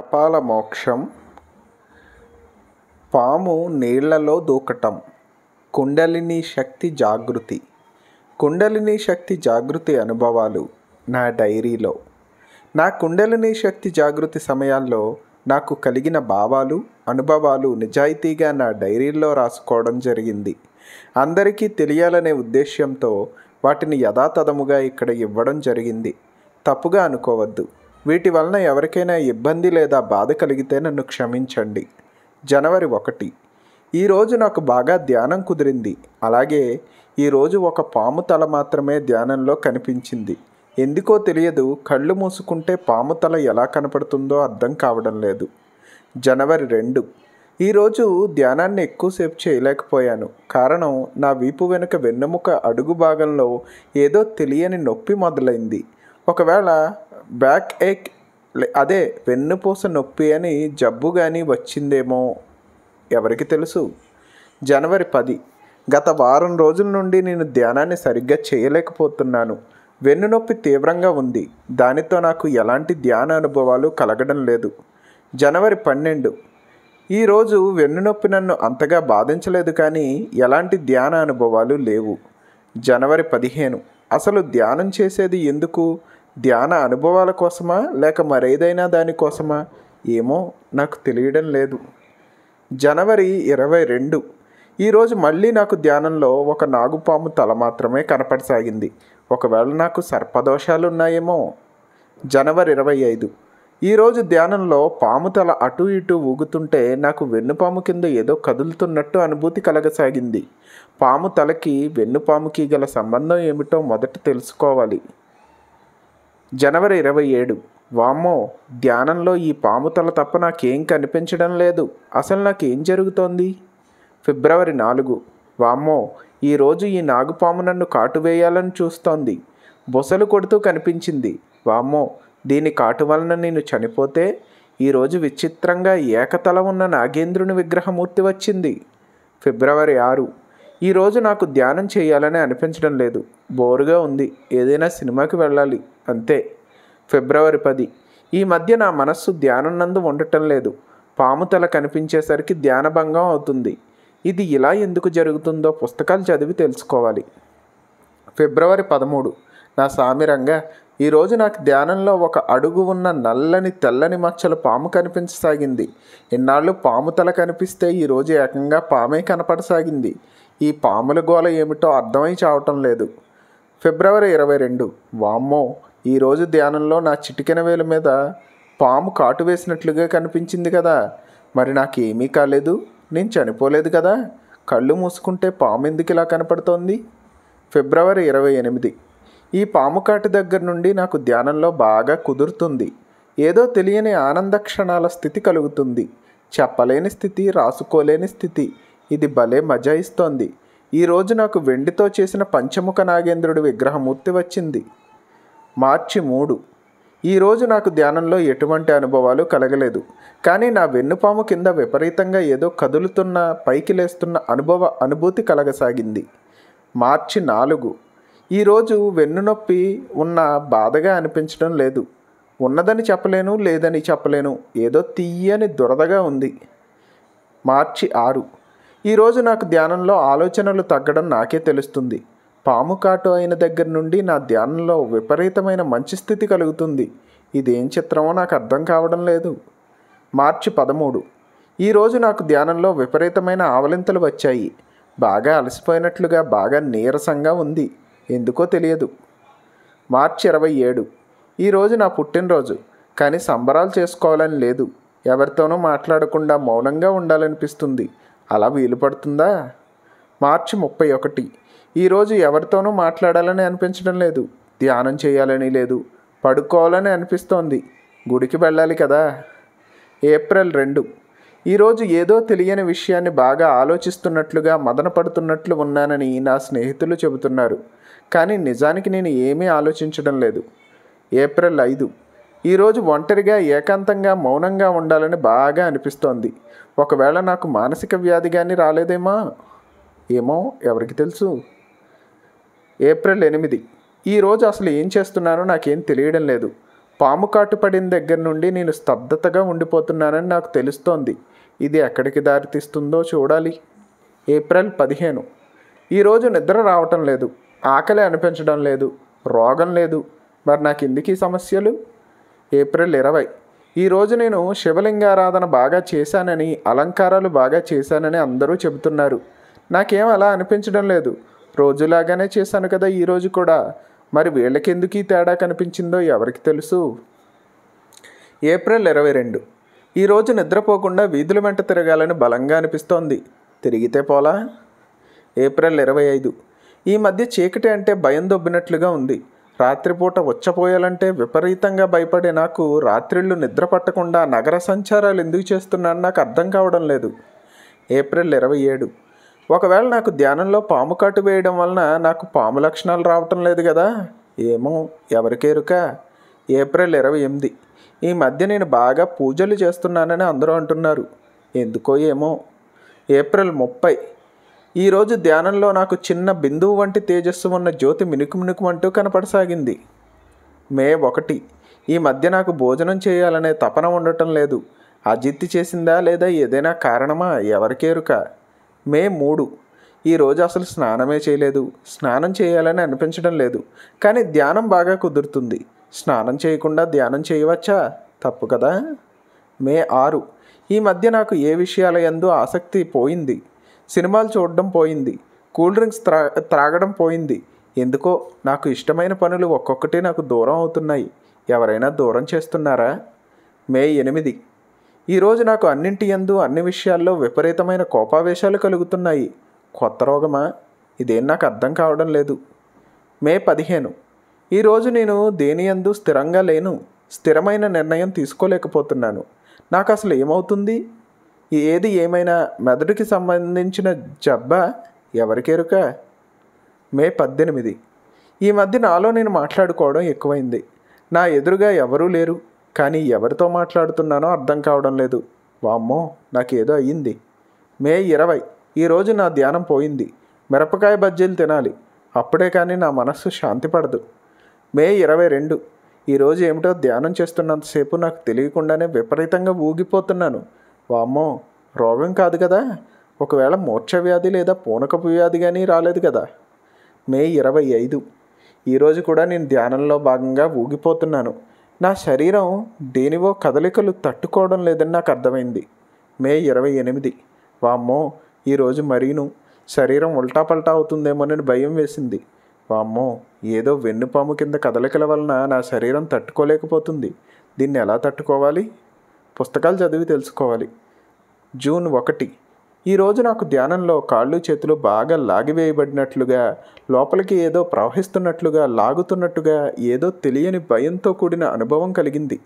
కపాల మోక్షం పాము నీళ్లలో దూకటం కుండలిని శక్తి జాగృతి కుండలిని శక్తి జాగృతి అనుభవాలు నా డైరీలో నా కుండలిని శక్తి జాగృతి సమయాల్లో నాకు కలిగిన భావాలు అనుభవాలు నిజాయితీగా నా డైరీల్లో రాసుకోవడం జరిగింది అందరికీ తెలియాలనే ఉద్దేశ్యంతో వాటిని యథాతథముగా ఇక్కడ ఇవ్వడం జరిగింది తప్పుగా అనుకోవద్దు వీటి వలన ఎవరికైనా ఇబ్బంది లేదా బాధ కలిగితే నన్ను క్షమించండి జనవరి ఒకటి ఈరోజు నాకు బాగా ధ్యానం కుదిరింది అలాగే ఈరోజు ఒక పాము తల మాత్రమే ధ్యానంలో కనిపించింది ఎందుకో తెలియదు కళ్ళు మూసుకుంటే పాము తల ఎలా కనపడుతుందో అర్థం కావడం లేదు జనవరి రెండు ఈరోజు ధ్యానాన్ని ఎక్కువసేపు చేయలేకపోయాను కారణం నా వీపు వెనుక వెన్నెముక అడుగు భాగంలో ఏదో తెలియని నొప్పి మొదలైంది ఒకవేళ బ్యాక్ ఎక్ అదే వెన్నుపూస నొప్పి అని జబ్బు కానీ వచ్చిందేమో ఎవరికి తెలుసు జనవరి పది గత వారం రోజుల నుండి నేను ధ్యానాన్ని సరిగ్గా చేయలేకపోతున్నాను వెన్నునొప్పి తీవ్రంగా ఉంది దానితో నాకు ఎలాంటి ధ్యాన అనుభవాలు కలగడం లేదు జనవరి పన్నెండు ఈరోజు వెన్నునొప్పి నన్ను అంతగా బాధించలేదు కానీ ఎలాంటి ధ్యాన అనుభవాలు లేవు జనవరి పదిహేను అసలు ధ్యానం చేసేది ఎందుకు ధ్యాన అనుభవాల కోసమా లేక మరేదైనా దానికోసమా ఏమో నాకు తెలియడం లేదు జనవరి ఇరవై రెండు ఈరోజు మళ్ళీ నాకు ధ్యానంలో ఒక నాగుపాము తల మాత్రమే కనపడసాగింది ఒకవేళ నాకు సర్పదోషాలు ఉన్నాయేమో జనవరి ఇరవై ఐదు ఈరోజు ధ్యానంలో పాము తల అటు ఇటు ఊగుతుంటే నాకు వెన్నుపాము కింద ఏదో కదులుతున్నట్టు అనుభూతి కలగసాగింది పాము తలకి వెన్నుపాముకి గల సంబంధం ఏమిటో మొదట తెలుసుకోవాలి జనవరి ఇరవై ఏడు వామ్మో ధ్యానంలో ఈ పాము తల తప్ప నాకేం కనిపించడం లేదు అసలు నాకేం జరుగుతోంది ఫిబ్రవరి నాలుగు వామ్మో ఈరోజు ఈ నాగుపాము నన్ను కాటువేయాలని చూస్తోంది బొసలు కొడుతూ కనిపించింది వామ్మో దీని కాటు వలన నేను చనిపోతే ఈరోజు విచిత్రంగా ఏకతల ఉన్న నాగేంద్రుని విగ్రహమూర్తి వచ్చింది ఫిబ్రవరి ఆరు ఈరోజు నాకు ధ్యానం చేయాలని అనిపించడం లేదు బోరుగా ఉంది ఏదైనా సినిమాకి వెళ్ళాలి అంతే ఫిబ్రవరి పది ఈ మధ్య నా మనస్సు ధ్యానం నందు ఉండటం లేదు పాము తల కనిపించేసరికి ధ్యానభంగం అవుతుంది ఇది ఇలా ఎందుకు జరుగుతుందో పుస్తకాలు చదివి తెలుసుకోవాలి ఫిబ్రవరి పదమూడు నా రంగ ఈరోజు నాకు ధ్యానంలో ఒక అడుగు ఉన్న నల్లని తెల్లని మచ్చలు పాము కనిపించసాగింది ఇన్నాళ్ళు పాము తల కనిపిస్తే ఈరోజు ఏకంగా పామే కనపడసాగింది ఈ పాముల గోల ఏమిటో అర్థమై చావటం లేదు ఫిబ్రవరి ఇరవై రెండు వామ్మో ఈరోజు ధ్యానంలో నా చిటికెన వేలు మీద పాము కాటు వేసినట్లుగా కనిపించింది కదా మరి నాకేమీ కాలేదు నేను చనిపోలేదు కదా కళ్ళు మూసుకుంటే పాము ఎందుకు ఇలా కనపడుతోంది ఫిబ్రవరి ఇరవై ఎనిమిది ఈ పాము కాటు దగ్గర నుండి నాకు ధ్యానంలో బాగా కుదురుతుంది ఏదో తెలియని ఆనంద క్షణాల స్థితి కలుగుతుంది చెప్పలేని స్థితి రాసుకోలేని స్థితి ఇది భలే మజా ఇస్తోంది ఈరోజు నాకు వెండితో చేసిన పంచముఖ నాగేంద్రుడి విగ్రహమూర్తి వచ్చింది మార్చి మూడు ఈరోజు నాకు ధ్యానంలో ఎటువంటి అనుభవాలు కలగలేదు కానీ నా వెన్నుపాము కింద విపరీతంగా ఏదో కదులుతున్న పైకి లేస్తున్న అనుభవ అనుభూతి కలగసాగింది మార్చి నాలుగు ఈరోజు వెన్నునొప్పి ఉన్న బాధగా అనిపించడం లేదు ఉన్నదని చెప్పలేను లేదని చెప్పలేను ఏదో తీయని దురదగా ఉంది మార్చి ఆరు ఈరోజు నాకు ధ్యానంలో ఆలోచనలు తగ్గడం నాకే తెలుస్తుంది పాము కాటు అయిన దగ్గర నుండి నా ధ్యానంలో విపరీతమైన మంచి స్థితి కలుగుతుంది ఇదేం చిత్రమో నాకు అర్థం కావడం లేదు మార్చి పదమూడు ఈరోజు నాకు ధ్యానంలో విపరీతమైన ఆవలింతలు వచ్చాయి బాగా అలసిపోయినట్లుగా బాగా నీరసంగా ఉంది ఎందుకో తెలియదు మార్చి ఇరవై ఏడు ఈరోజు నా పుట్టినరోజు కానీ సంబరాలు చేసుకోవాలని లేదు ఎవరితోనూ మాట్లాడకుండా మౌనంగా ఉండాలనిపిస్తుంది అలా వీలు పడుతుందా మార్చి ముప్పై ఒకటి ఈరోజు ఎవరితోనూ మాట్లాడాలని అనిపించడం లేదు ధ్యానం చేయాలని లేదు పడుకోవాలని అనిపిస్తోంది గుడికి వెళ్ళాలి కదా ఏప్రిల్ రెండు ఈరోజు ఏదో తెలియని విషయాన్ని బాగా ఆలోచిస్తున్నట్లుగా మదన పడుతున్నట్లు ఉన్నానని నా స్నేహితులు చెబుతున్నారు కానీ నిజానికి నేను ఏమీ ఆలోచించడం లేదు ఏప్రిల్ ఐదు ఈరోజు ఒంటరిగా ఏకాంతంగా మౌనంగా ఉండాలని బాగా అనిపిస్తోంది ఒకవేళ నాకు మానసిక వ్యాధి కానీ రాలేదేమా ఏమో ఎవరికి తెలుసు ఏప్రిల్ ఎనిమిది ఈరోజు అసలు ఏం చేస్తున్నానో నాకేం తెలియడం లేదు పాము కాటు పడిన దగ్గర నుండి నేను స్తబ్దతగా ఉండిపోతున్నానని నాకు తెలుస్తోంది ఇది ఎక్కడికి దారితీస్తుందో చూడాలి ఏప్రిల్ పదిహేను ఈరోజు నిద్ర రావటం లేదు ఆకలి అనిపించడం లేదు రోగం లేదు మరి నాకు ఎందుకు ఈ సమస్యలు ఏప్రిల్ ఇరవై ఈరోజు నేను శివలింగారాధన బాగా చేశానని అలంకారాలు బాగా చేశానని అందరూ చెబుతున్నారు నాకేం అలా అనిపించడం లేదు రోజులాగానే చేశాను కదా ఈరోజు కూడా మరి వీళ్ళకెందుకు ఈ తేడా కనిపించిందో ఎవరికి తెలుసు ఏప్రిల్ ఇరవై రెండు ఈరోజు నిద్రపోకుండా వీధుల వెంట తిరగాలని బలంగా అనిపిస్తోంది తిరిగితే పోలా ఏప్రిల్ ఇరవై ఐదు ఈ మధ్య చీకటి అంటే భయం దొబ్బినట్లుగా ఉంది రాత్రిపూట వచ్చపోయాలంటే విపరీతంగా భయపడే నాకు రాత్రిళ్ళు నిద్ర పట్టకుండా నగర సంచారాలు ఎందుకు చేస్తున్నాను నాకు అర్థం కావడం లేదు ఏప్రిల్ ఇరవై ఏడు ఒకవేళ నాకు ధ్యానంలో పాము కాటు వేయడం వలన నాకు పాము లక్షణాలు రావటం లేదు కదా ఏమో ఎవరికేరుక ఏప్రిల్ ఇరవై ఎనిమిది ఈ మధ్య నేను బాగా పూజలు చేస్తున్నానని అందరూ అంటున్నారు ఎందుకో ఏమో ఏప్రిల్ ముప్పై ఈరోజు ధ్యానంలో నాకు చిన్న బిందువు వంటి తేజస్సు ఉన్న జ్యోతి మినుకు మినుకుమంటూ కనపడసాగింది మే ఒకటి ఈ మధ్య నాకు భోజనం చేయాలనే తపన ఉండటం లేదు అజిత్తి చేసిందా లేదా ఏదైనా కారణమా ఎవరికేరుక మే మూడు ఈరోజు అసలు స్నానమే చేయలేదు స్నానం చేయాలని అనిపించడం లేదు కానీ ధ్యానం బాగా కుదురుతుంది స్నానం చేయకుండా ధ్యానం చేయవచ్చా తప్పు కదా మే ఆరు ఈ మధ్య నాకు ఏ విషయాల ఎందు ఆసక్తి పోయింది సినిమాలు చూడడం పోయింది కూల్ డ్రింక్స్ త్రా త్రాగడం పోయింది ఎందుకో నాకు ఇష్టమైన పనులు ఒక్కొక్కటి నాకు దూరం అవుతున్నాయి ఎవరైనా దూరం చేస్తున్నారా మే ఎనిమిది ఈరోజు నాకు అన్నింటి ఎందు అన్ని విషయాల్లో విపరీతమైన కోపావేశాలు కలుగుతున్నాయి కొత్త రోగమా ఇదేం నాకు అర్థం కావడం లేదు మే పదిహేను ఈరోజు నేను దేని ఎందు స్థిరంగా లేను స్థిరమైన నిర్ణయం తీసుకోలేకపోతున్నాను నాకు అసలు ఏమవుతుంది ఏది ఏమైనా మెదడుకి సంబంధించిన జబ్బ ఎవరికెరుక మే పద్దెనిమిది ఈ మధ్య నాలో నేను మాట్లాడుకోవడం ఎక్కువైంది నా ఎదురుగా ఎవరూ లేరు కానీ ఎవరితో మాట్లాడుతున్నానో అర్థం కావడం లేదు వామ్మో నాకేదో అయ్యింది మే ఇరవై ఈరోజు నా ధ్యానం పోయింది మిరపకాయ బజ్జీలు తినాలి అప్పుడే కానీ నా మనస్సు శాంతి పడదు మే ఇరవై రెండు ఈరోజు ఏమిటో ధ్యానం చేస్తున్నంతసేపు నాకు తెలియకుండానే విపరీతంగా ఊగిపోతున్నాను వామ్మో రోగం కాదు కదా ఒకవేళ మూర్ఛవ్యాధి లేదా పూనకపు వ్యాధి కానీ రాలేదు కదా మే ఇరవై ఐదు ఈరోజు కూడా నేను ధ్యానంలో భాగంగా ఊగిపోతున్నాను నా శరీరం దేనివో కదలికలు తట్టుకోవడం లేదని నాకు అర్థమైంది మే ఇరవై ఎనిమిది వామ్మో ఈరోజు మరీను శరీరం ఉల్టాపల్టా అవుతుందేమోనని భయం వేసింది వామ్మో ఏదో వెన్నుపాము కింద కదలికల వలన నా శరీరం తట్టుకోలేకపోతుంది దీన్ని ఎలా తట్టుకోవాలి పుస్తకాలు చదివి తెలుసుకోవాలి జూన్ ఒకటి ఈరోజు నాకు ధ్యానంలో కాళ్ళు చేతులు బాగా లాగివేయబడినట్లుగా లోపలికి ఏదో ప్రవహిస్తున్నట్లుగా లాగుతున్నట్టుగా ఏదో తెలియని భయంతో కూడిన అనుభవం కలిగింది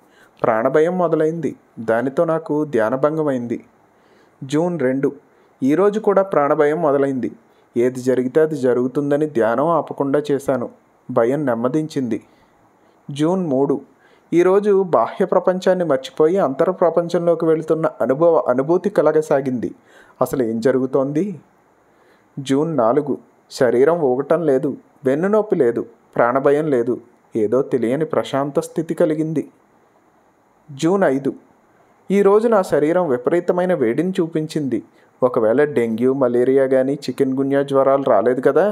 ప్రాణభయం మొదలైంది దానితో నాకు ధ్యానభంగమైంది జూన్ రెండు ఈరోజు కూడా ప్రాణభయం మొదలైంది ఏది జరిగితే అది జరుగుతుందని ధ్యానం ఆపకుండా చేశాను భయం నెమ్మదించింది జూన్ మూడు ఈరోజు బాహ్య ప్రపంచాన్ని మర్చిపోయి అంతర ప్రపంచంలోకి వెళుతున్న అనుభవ అనుభూతి కలగసాగింది అసలు ఏం జరుగుతోంది జూన్ నాలుగు శరీరం ఊగటం లేదు వెన్నునొప్పి లేదు ప్రాణభయం లేదు ఏదో తెలియని ప్రశాంత స్థితి కలిగింది జూన్ ఐదు ఈరోజు నా శరీరం విపరీతమైన వేడిని చూపించింది ఒకవేళ డెంగ్యూ మలేరియా కానీ చికెన్ గున్యా జ్వరాలు రాలేదు కదా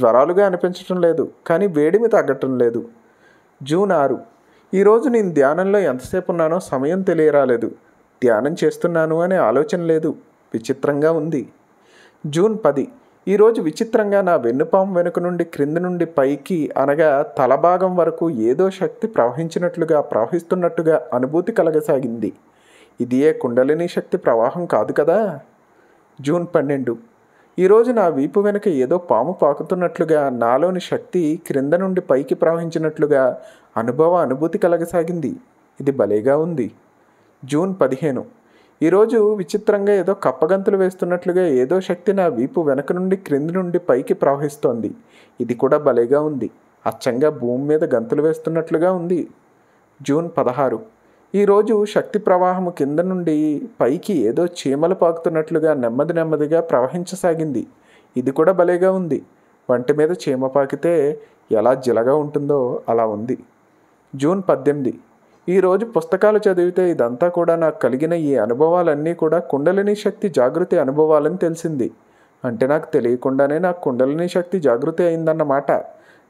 జ్వరాలుగా అనిపించటం లేదు కానీ వేడిమి తగ్గటం లేదు జూన్ ఆరు ఈరోజు నేను ధ్యానంలో ఎంతసేపు ఉన్నానో సమయం తెలియరాలేదు ధ్యానం చేస్తున్నాను అనే ఆలోచన లేదు విచిత్రంగా ఉంది జూన్ పది ఈరోజు విచిత్రంగా నా వెన్నుపాము వెనుక నుండి క్రింద నుండి పైకి అనగా తలభాగం వరకు ఏదో శక్తి ప్రవహించినట్లుగా ప్రవహిస్తున్నట్టుగా అనుభూతి కలగసాగింది ఇది ఏ కుండలిని శక్తి ప్రవాహం కాదు కదా జూన్ పన్నెండు ఈరోజు నా వీపు వెనుక ఏదో పాము పాకుతున్నట్లుగా నాలోని శక్తి క్రింద నుండి పైకి ప్రవహించినట్లుగా అనుభవ అనుభూతి కలగసాగింది ఇది భలేగా ఉంది జూన్ పదిహేను ఈరోజు విచిత్రంగా ఏదో కప్పగంతులు వేస్తున్నట్లుగా ఏదో శక్తి నా వీపు వెనక నుండి క్రింది నుండి పైకి ప్రవహిస్తోంది ఇది కూడా భలేగా ఉంది అచ్చంగా భూమి మీద గంతులు వేస్తున్నట్లుగా ఉంది జూన్ పదహారు ఈరోజు శక్తి ప్రవాహము కింద నుండి పైకి ఏదో చీమలు పాకుతున్నట్లుగా నెమ్మది నెమ్మదిగా ప్రవహించసాగింది ఇది కూడా భలేగా ఉంది వంటి మీద చీమ పాకితే ఎలా జిలగా ఉంటుందో అలా ఉంది జూన్ పద్దెనిమిది ఈరోజు పుస్తకాలు చదివితే ఇదంతా కూడా నాకు కలిగిన ఈ అనుభవాలన్నీ కూడా కుండలిని శక్తి జాగృతి అనుభవాలని తెలిసింది అంటే నాకు తెలియకుండానే నాకు కుండలిని శక్తి జాగృతి అయిందన్నమాట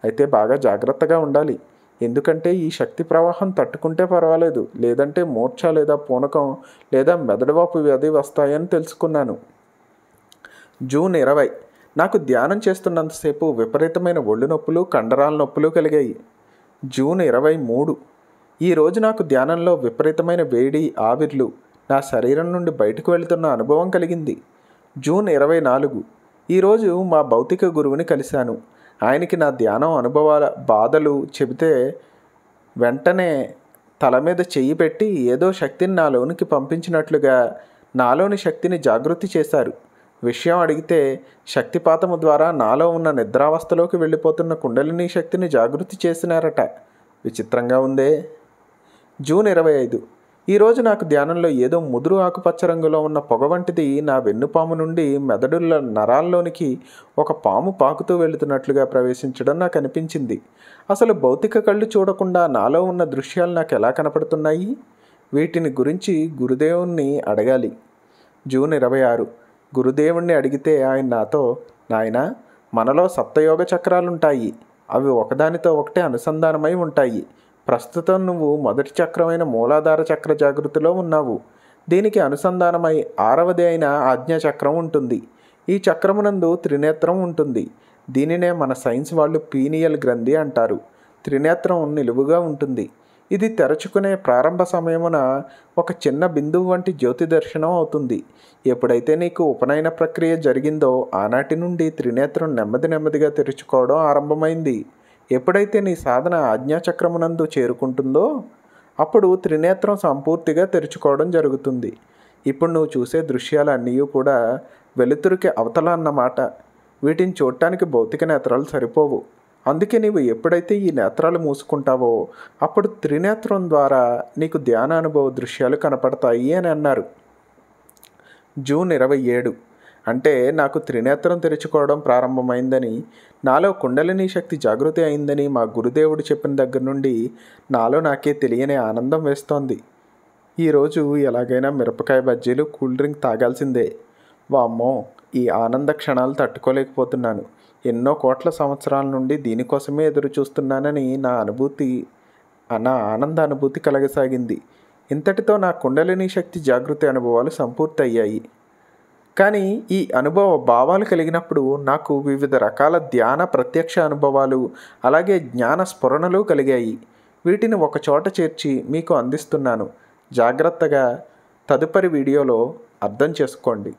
అయితే బాగా జాగ్రత్తగా ఉండాలి ఎందుకంటే ఈ శక్తి ప్రవాహం తట్టుకుంటే పర్వాలేదు లేదంటే మూర్ఛ లేదా పూనకం లేదా మెదడువాపు వ్యాధి వస్తాయని తెలుసుకున్నాను జూన్ ఇరవై నాకు ధ్యానం చేస్తున్నంతసేపు విపరీతమైన ఒళ్ళు నొప్పులు కండరాల నొప్పులు కలిగాయి జూన్ ఇరవై మూడు ఈరోజు నాకు ధ్యానంలో విపరీతమైన వేడి ఆవిర్లు నా శరీరం నుండి బయటకు వెళుతున్న అనుభవం కలిగింది జూన్ ఇరవై నాలుగు ఈరోజు మా భౌతిక గురువుని కలిశాను ఆయనకి నా ధ్యానం అనుభవాల బాధలు చెబితే వెంటనే తల మీద చెయ్యి పెట్టి ఏదో శక్తిని నాలోనికి పంపించినట్లుగా నాలోని శక్తిని జాగృతి చేశారు విషయం అడిగితే శక్తిపాతము ద్వారా నాలో ఉన్న నిద్రావస్థలోకి వెళ్ళిపోతున్న కుండలిని శక్తిని జాగృతి చేసినారట విచిత్రంగా ఉందే జూన్ ఇరవై ఐదు ఈరోజు నాకు ధ్యానంలో ఏదో ముదురు ఆకుపచ్చ రంగులో ఉన్న పొగ వంటిది నా వెన్నుపాము నుండి మెదడుల నరాల్లోనికి ఒక పాము పాకుతూ వెళుతున్నట్లుగా ప్రవేశించడం నాకు అనిపించింది అసలు భౌతిక కళ్ళు చూడకుండా నాలో ఉన్న దృశ్యాలు నాకు ఎలా కనపడుతున్నాయి వీటిని గురించి గురుదేవుణ్ణి అడగాలి జూన్ ఇరవై ఆరు గురుదేవుణ్ణి అడిగితే ఆయన నాతో నాయన మనలో సప్తయోగ చక్రాలుంటాయి అవి ఒకదానితో ఒకటే అనుసంధానమై ఉంటాయి ప్రస్తుతం నువ్వు మొదటి చక్రమైన మూలాధార చక్ర జాగృతిలో ఉన్నావు దీనికి అనుసంధానమై ఆరవది అయిన ఆజ్ఞాచక్రం ఉంటుంది ఈ చక్రమునందు త్రినేత్రం ఉంటుంది దీనినే మన సైన్స్ వాళ్ళు పీనియల్ గ్రంథి అంటారు త్రినేత్రం నిలువుగా ఉంటుంది ఇది తెరచుకునే ప్రారంభ సమయమున ఒక చిన్న బిందువు వంటి జ్యోతి దర్శనం అవుతుంది ఎప్పుడైతే నీకు ఉపనయన ప్రక్రియ జరిగిందో ఆనాటి నుండి త్రినేత్రం నెమ్మది నెమ్మదిగా తెరుచుకోవడం ఆరంభమైంది ఎప్పుడైతే నీ సాధన ఆజ్ఞాచక్రమునందు చేరుకుంటుందో అప్పుడు త్రినేత్రం సంపూర్తిగా తెరుచుకోవడం జరుగుతుంది ఇప్పుడు నువ్వు చూసే దృశ్యాలన్నీ కూడా వెలుతురుకి అవతల అన్నమాట వీటిని చూడటానికి భౌతిక నేత్రాలు సరిపోవు అందుకే నీవు ఎప్పుడైతే ఈ నేత్రాలు మూసుకుంటావో అప్పుడు త్రినేత్రం ద్వారా నీకు ధ్యానానుభవ దృశ్యాలు కనపడతాయి అని అన్నారు జూన్ ఇరవై ఏడు అంటే నాకు త్రినేత్రం తెరుచుకోవడం ప్రారంభమైందని నాలో కుండలిని శక్తి జాగృతి అయిందని మా గురుదేవుడు చెప్పిన దగ్గర నుండి నాలో నాకే తెలియని ఆనందం వేస్తోంది ఈరోజు ఎలాగైనా మిరపకాయ బజ్జీలు కూల్ డ్రింక్ తాగాల్సిందే వామ్మో ఈ ఆనంద క్షణాలు తట్టుకోలేకపోతున్నాను ఎన్నో కోట్ల సంవత్సరాల నుండి దీనికోసమే ఎదురు చూస్తున్నానని నా అనుభూతి నా ఆనంద అనుభూతి కలగసాగింది ఇంతటితో నా కుండలిని శక్తి జాగృతి అనుభవాలు సంపూర్తయ్యాయి కానీ ఈ అనుభవ భావాలు కలిగినప్పుడు నాకు వివిధ రకాల ధ్యాన ప్రత్యక్ష అనుభవాలు అలాగే జ్ఞాన స్ఫురణలు కలిగాయి వీటిని ఒకచోట చేర్చి మీకు అందిస్తున్నాను జాగ్రత్తగా తదుపరి వీడియోలో అర్థం చేసుకోండి